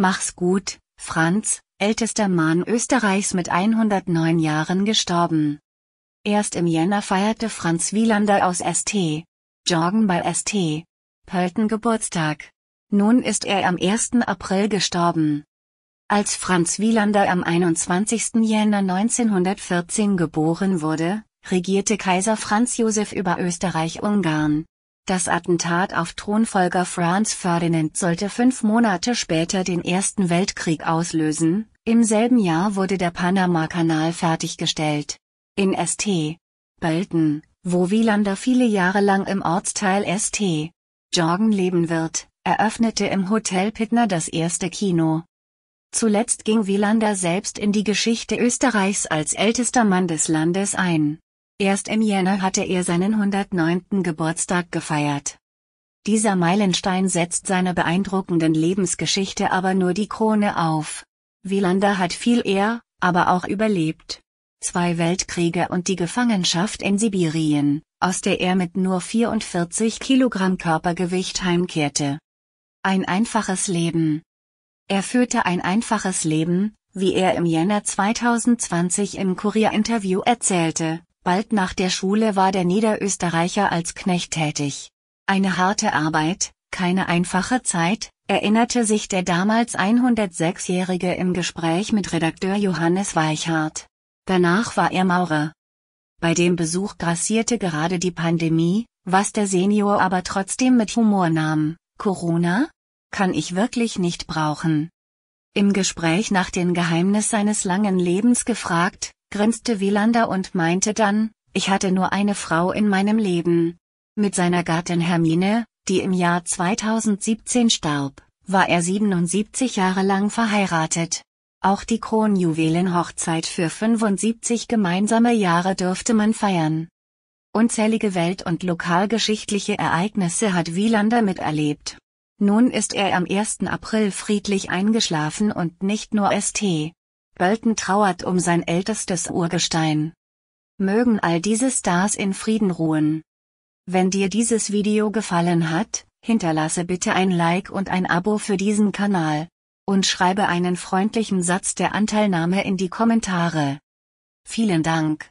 Mach's gut, Franz, ältester Mann Österreichs mit 109 Jahren gestorben. Erst im Jänner feierte Franz Wielander aus St. Jorgen bei St. Pölten Geburtstag. Nun ist er am 1. April gestorben. Als Franz Wielander am 21. Jänner 1914 geboren wurde, regierte Kaiser Franz Josef über Österreich-Ungarn. Das Attentat auf Thronfolger Franz Ferdinand sollte fünf Monate später den Ersten Weltkrieg auslösen, im selben Jahr wurde der Panama-Kanal fertiggestellt. In St. Belten, wo Wielander viele Jahre lang im Ortsteil St. Jorgen leben wird, eröffnete im Hotel Pittner das erste Kino. Zuletzt ging Wielander selbst in die Geschichte Österreichs als ältester Mann des Landes ein. Erst im Jänner hatte er seinen 109. Geburtstag gefeiert. Dieser Meilenstein setzt seiner beeindruckenden Lebensgeschichte aber nur die Krone auf. Wielander hat viel er, aber auch überlebt. Zwei Weltkriege und die Gefangenschaft in Sibirien, aus der er mit nur 44 Kilogramm Körpergewicht heimkehrte. Ein einfaches Leben. Er führte ein einfaches Leben, wie er im Jänner 2020 im Kurier-Interview erzählte, Bald nach der Schule war der Niederösterreicher als Knecht tätig. Eine harte Arbeit, keine einfache Zeit, erinnerte sich der damals 106-Jährige im Gespräch mit Redakteur Johannes Weichhardt. Danach war er Maurer. Bei dem Besuch grassierte gerade die Pandemie, was der Senior aber trotzdem mit Humor nahm. Corona? Kann ich wirklich nicht brauchen. Im Gespräch nach dem Geheimnis seines langen Lebens gefragt, grinste Wielander und meinte dann, ich hatte nur eine Frau in meinem Leben. Mit seiner Gattin Hermine, die im Jahr 2017 starb, war er 77 Jahre lang verheiratet. Auch die Kronjuwelenhochzeit für 75 gemeinsame Jahre dürfte man feiern. Unzählige welt- und lokalgeschichtliche Ereignisse hat Wielander miterlebt. Nun ist er am 1. April friedlich eingeschlafen und nicht nur St. Bölten trauert um sein ältestes Urgestein. Mögen all diese Stars in Frieden ruhen. Wenn dir dieses Video gefallen hat, hinterlasse bitte ein Like und ein Abo für diesen Kanal. Und schreibe einen freundlichen Satz der Anteilnahme in die Kommentare. Vielen Dank.